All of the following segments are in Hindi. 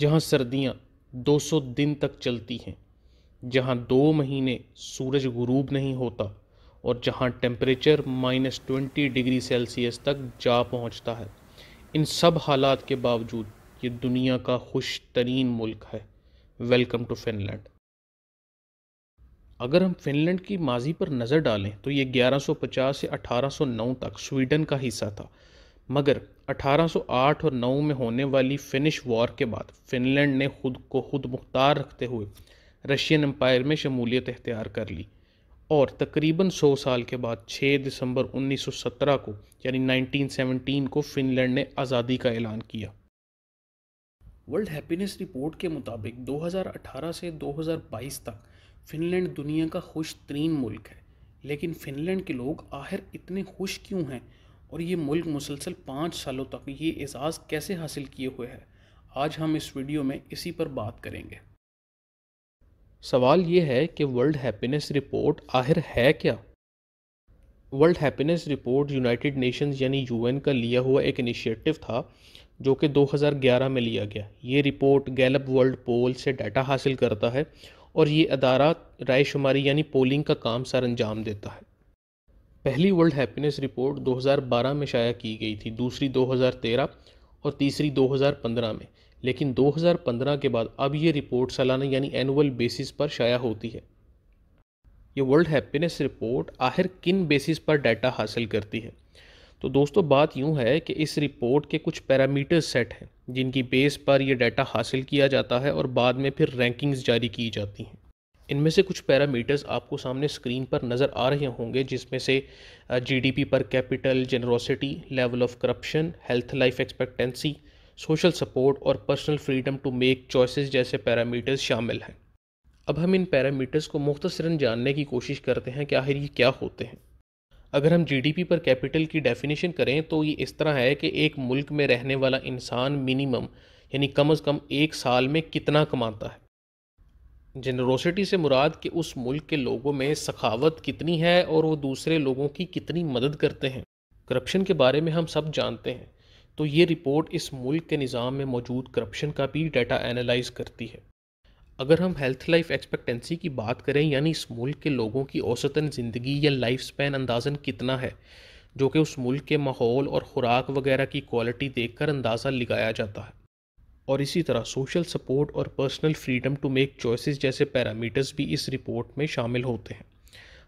जहाँ सर्दियाँ 200 दिन तक चलती हैं जहाँ दो महीने सूरज गुरूब नहीं होता और जहाँ temperature minus twenty degree Celsius तक जा पहुँचता है इन सब हालात के बावजूद ये दुनिया का खुश तरीन मुल्क है वेलकम टू फिनलैंड अगर हम फिनलैंड की माजी पर नज़र डालें तो ये 1150 से 1809 तक स्वीडन का हिस्सा था मगर 1808 और 9 में होने वाली फिनिश वॉर के बाद फिनलैंड ने खुद को खुद मुख्तार रखते हुए रशियन एम्पायर में शमूलियत अख्तियार कर ली और तकरीबन 100 साल के बाद 6 दिसंबर 1917 को यानी 1917 को फिनलैंड ने आज़ादी का ऐलान किया वर्ल्ड हैप्पीनेस रिपोर्ट के मुताबिक 2018 से 2022 तक फिनलैंड दुनिया का खुश तरीन मुल्क है लेकिन फिनलैंड के लोग आखिर इतने खुश क्यों हैं और ये मुल्क मुसलसल पाँच सालों तक ये एज़ाज़ कैसे हासिल किए हुए है आज हम इस वीडियो में इसी पर बात करेंगे सवाल ये है कि वर्ल्ड हैप्पीनेस रिपोर्ट आखिर है क्या world happiness report United Nations यानी यूएन का लिया हुआ एक इनिशिएटिव था जो कि 2011 में लिया गया ये रिपोर्ट गैलप वर्ल्ड पोल से डाटा हासिल करता है और ये अदारा रायशुमारी यानी पोलिंग का काम सर अंजाम देता है पहली वर्ल्ड हैप्पीनेस रिपोर्ट 2012 में शाया की गई थी दूसरी 2013 और तीसरी 2015 में लेकिन 2015 के बाद अब ये रिपोर्ट सालाना यानी एनुअल बेसिस पर शाया होती है ये वर्ल्ड हैप्पीनेस रिपोर्ट आखिर किन बेसिस पर डाटा हासिल करती है तो दोस्तों बात यूँ है कि इस रिपोर्ट के कुछ पैरामीटर्स सेट हैं जिनकी बेस पर यह डाटा हासिल किया जाता है और बाद में फिर रैंकिंग्स जारी की जाती हैं इनमें से कुछ पैरामीटर्स आपको सामने स्क्रीन पर नज़र आ रहे होंगे जिसमें से GDP per capital generosity level of corruption health life expectancy social support और personal freedom to make choices जैसे पैरामीटर्स शामिल हैं अब हम इन पैरामीटर्स को मुख्तसरा जानने की कोशिश करते हैं कि आखिर ये क्या होते हैं अगर हम जीडीपी पर कैपिटल की डेफिनेशन करें तो ये इस तरह है कि एक मुल्क में रहने वाला इंसान मिनिमम यानी कम अज़ कम एक साल में कितना कमाता है जनरोसिटी से मुराद कि उस मुल्क के लोगों में सखावत कितनी है और वो दूसरे लोगों की कितनी मदद करते हैं करप्शन के बारे में हम सब जानते हैं तो ये रिपोर्ट इस मुल्क के निज़ाम में मौजूद करप्शन का भी डाटा एनालाइज करती है अगर हम हेल्थ लाइफ एक्सपेक्टेंसी की बात करें यानी इस मुल्क के लोगों की औसतन ज़िंदगी या लाइफ स्पैन अंदाजन कितना है जो कि उस मुल्क के माहौल और ख़ुराक वगैरह की क्वालिटी देखकर अंदाज़ा लगाया जाता है और इसी तरह सोशल सपोर्ट और personal freedom to make choices जैसे पैरामीटर्स भी इस रिपोर्ट में शामिल होते हैं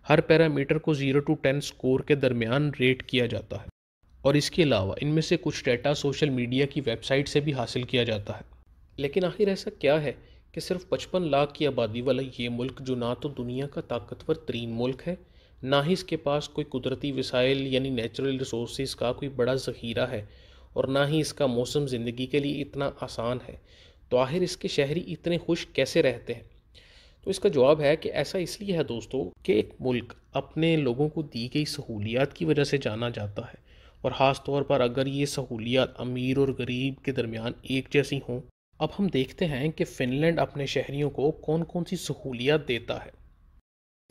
हर पैरामीटर को ज़ीरो टू टेन स्कोर के दरमियान रेट किया जाता है और इसके अलावा इनमें से कुछ डेटा सोशल मीडिया की वेबसाइट से भी हासिल किया जाता है लेकिन आखिर ऐसा क्या है कि सिर्फ पचपन लाख की आबादी वाला ये मुल्क जो ना तो दुनिया का ताकतवर तरीन मुल्क है ना ही इसके पास कोई कुदरती वसाइल यानी नेचुरल रिसोर्स का कोई बड़ा ज़खीरा है और ना ही इसका मौसम ज़िंदगी के लिए इतना आसान है तो आखिर इसके शहरी इतने खुश कैसे रहते हैं तो इसका जवाब है कि ऐसा इसलिए है दोस्तों कि एक मुल्क अपने लोगों को दी गई सहूलियात की वजह से जाना जाता है और ख़ास तौर पर अगर ये सहूलियात अमीर और गरीब के दरमियान एक जैसी हों अब हम देखते हैं कि फ़िनलैंड अपने शहरीों को कौन कौन सी सहूलियात देता है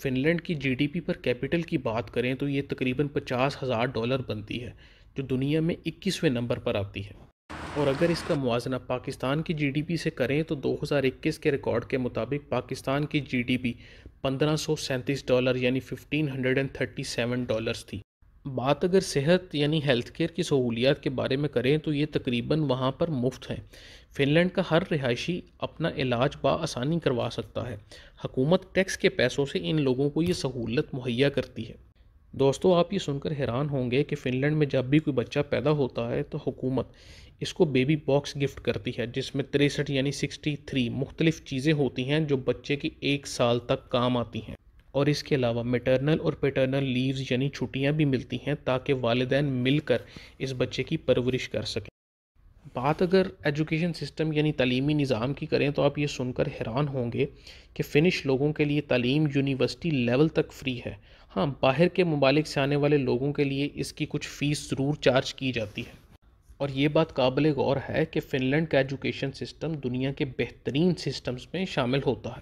फ़िनलैंड की जीडीपी पर कैपिटल की बात करें तो ये तकरीबन पचास हज़ार डॉलर बनती है जो दुनिया में इक्कीसवें नंबर पर आती है और अगर इसका मुआजना पाकिस्तान की जीडीपी से करें तो 2021 के रिकॉर्ड के मुताबिक पाकिस्तान की जीडीपी डी डॉलर यानी 1537 डॉलर्स थी बात अगर सेहत यानी हेल्थ केयर की सहूलियात के बारे में करें तो ये तकरीबन वहाँ पर मुफ्त हैं फिनलैंड का हर रिहायशी अपना इलाज बासानी करवा सकता है हकूमत टैक्स के पैसों से इन लोगों को ये सहूलत मुहैया करती है दोस्तों आप ये सुनकर हैरान होंगे कि फ़िनलैंड में जब भी कोई बच्चा पैदा होता है तो हुकूमत इसको बेबी बॉक्स गिफ्ट करती है जिसमें तिरसठ यानी सिक्सटी थ्री मुख्तलिफ़ चीज़ें होती हैं जो बच्चे की एक साल तक काम आती हैं और इसके अलावा मेटरनल और पेटर्नल लीव्स यानी छुट्टियाँ भी मिलती हैं ताकि वालदेन मिलकर इस बच्चे की परवरिश कर सकें बात अगर एजुकेशन सिस्टम यानी तलीमी निज़ाम की करें तो आप ये सुनकर हैरान होंगे कि फ़िनिश लोगों के लिए तालीम यूनिवर्सिटी लेवल तक फ्री है हाँ बाहर के ममालिक से आने वाले लोगों के लिए इसकी कुछ फ़ीस ज़रूर चार्ज की जाती है और ये बात काबिल गौर है कि फ़िनलैंड का एजुकेशन सिस्टम दुनिया के बेहतरीन सिस्टम्स में शामिल होता है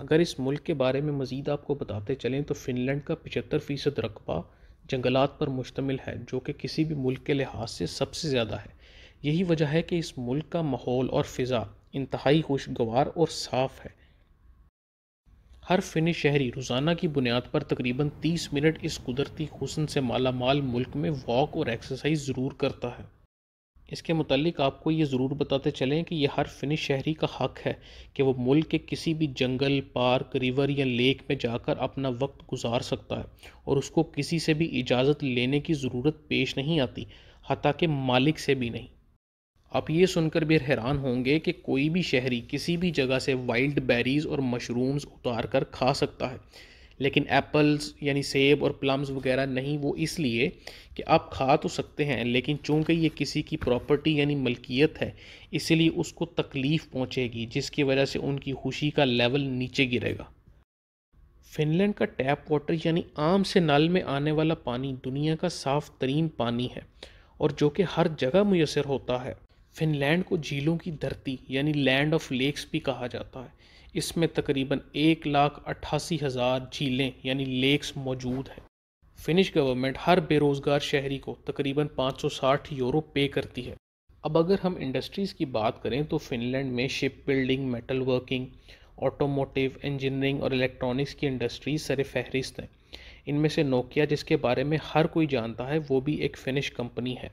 अगर इस मुल्क के बारे में मज़ीद आपको बताते चलें तो फ़िनलैंड का पचहत्तर फ़ीसद रकबा जंगलात पर मुश्तमिल है जो कि किसी भी मुल्क के लिहाज से सबसे ज़्यादा है यही वजह है कि इस मुल्क का माहौल और फ़िज़ा इंतहाई खुशगवार और साफ़ है हर फिनिश शहरी रोज़ाना की बुनियाद पर तकरीबन 30 मिनट इस कुदरती हुसन से माला माल मुल्क में वॉक और एक्सरसाइज ज़रूर करता है इसके मतलब आपको ये ज़रूर बताते चलें कि यह हर फिनिश शहरी का हक है कि वो मुल्क के किसी भी जंगल पार्क रिवर या लेक में जाकर अपना वक्त गुजार सकता है और उसको किसी से भी इजाज़त लेने की ज़रूरत पेश नहीं आती हती कि मालिक से भी नहीं आप ये सुनकर भी हैरान होंगे कि कोई भी शहरी किसी भी जगह से वाइल्ड बेरीज़ और मशरूम्स उतार कर खा सकता है लेकिन एप्पल्स यानी सेब और प्लम्स वगैरह नहीं वो इसलिए कि आप खा तो सकते हैं लेकिन चूंकि ये किसी की प्रॉपर्टी यानी मलकियत है इसलिए उसको तकलीफ़ पहुंचेगी जिसकी वजह से उनकी खुशी का लेवल नीचे गिरेगा फिनलैंड का टैप वाटर यानी आम से नल में आने वाला पानी दुनिया का साफ तरीन पानी है और जो कि हर जगह मैसर होता है फिनलैंड को झीलों की धरती यानी लैंड ऑफ लेक्स भी कहा जाता है इसमें तकरीबन एक लाख अट्ठासी हज़ार झीलें यानी लेक्स मौजूद हैं फिनिश गवर्नमेंट हर बेरोज़गार शहरी को तकरीबन 560 यूरो पे करती है अब अगर हम इंडस्ट्रीज़ की बात करें तो फिनलैंड में ship building metal working automotive engineering और इलेक्ट्रॉनिक्स की इंडस्ट्रीज सर फहरिस्त हैं इनमें से नोकिया जिसके बारे में हर कोई जानता है वो भी एक फिनिश कंपनी है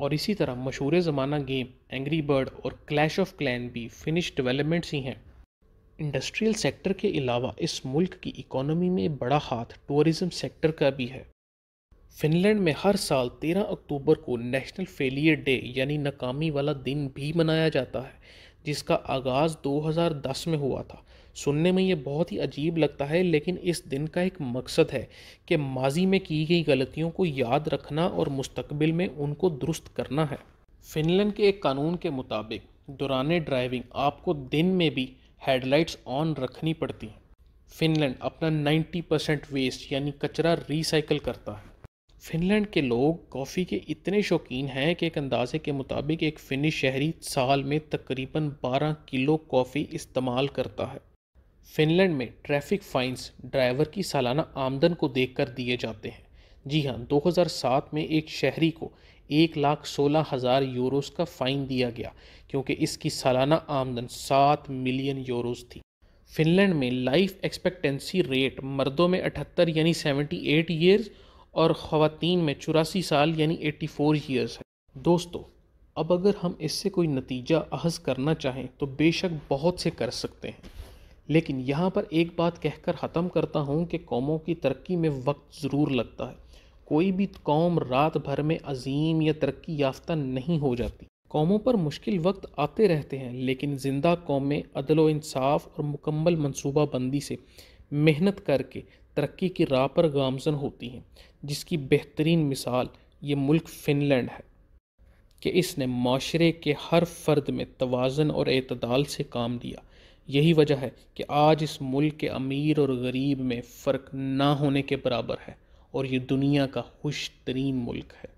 और इसी तरह मशहूर ज़माना गेम एंग्री बर्ड और क्लैश ऑफ क्लैन भी फिनिश डेवलपमेंट्स ही हैं इंडस्ट्रियल सेक्टर के अलावा इस मुल्क की इकोनॉमी में बड़ा हाथ टूरिज़म सेक्टर का भी है फिनलैंड में हर साल 13 अक्टूबर को नेशनल फेलियर डे यानी नाकामी वाला दिन भी मनाया जाता है जिसका आगाज़ 2010 में हुआ था सुनने में ये बहुत ही अजीब लगता है लेकिन इस दिन का एक मकसद है कि माजी में की गई गलतियों को याद रखना और मुस्तबिल में उनको दुरुस्त करना है फिनलैंड के एक कानून के मुताबिक दौरान ड्राइविंग आपको दिन में भी हेडलाइट्स ऑन रखनी पड़ती हैं फिनलैंड अपना 90 परसेंट वेस्ट यानी कचरा रिसाइकल करता है फिनलैंड के लोग कॉफ़ी के इतने शौकीन हैं कि एक अंदाजे के मुताबिक एक फिनिश शहरी साल में तकरीबन 12 किलो कॉफ़ी इस्तेमाल करता है फिनलैंड में ट्रैफिक फाइंस ड्राइवर की सालाना आमदन को देखकर दिए जाते हैं जी हाँ 2007 में एक शहरी को एक लाख सोलह हज़ार यूरोस का फ़ाइन दिया गया क्योंकि इसकी सालाना आमदन सात मिलियन यूरोस थी फिनलैंड में लाइफ एक्सपेक्टेंसी रेट मर्दों में अठहत्तर यानी सेवेंटी एट ईयर्स और ख़वान में चौरासी साल यानी एट्टी फोर ईयर्स है दोस्तों अब अगर हम इससे कोई नतीजा अहज करना चाहें तो बेशक बहुत से कर सकते हैं लेकिन यहाँ पर एक बात कहकर ख़त्म करता हूँ कि कौमों की तरक्की में वक्त ज़रूर लगता है कोई भी कौम रात भर में अजीम या तरक्की याफ्ता नहीं हो जाती कौमों पर मुश्किल वक्त आते रहते हैं लेकिन ज़िंदा कौमें अदल इंसाफ और मुकम्मल मनसूबा बंदी से मेहनत करके तरक्की की राह पर गामजन होती हैं जिसकी बेहतरीन मिसाल ये मुल्क फिनलैंड है कि इसने माशरे के हर फर्द में तोज़न और अतदाल से काम दिया यही वजह है कि आज इस मुल्क के अमीर और गरीब में फ़र्क ना होने के बराबर है और ये दुनिया का खुश तरीन मुल्क है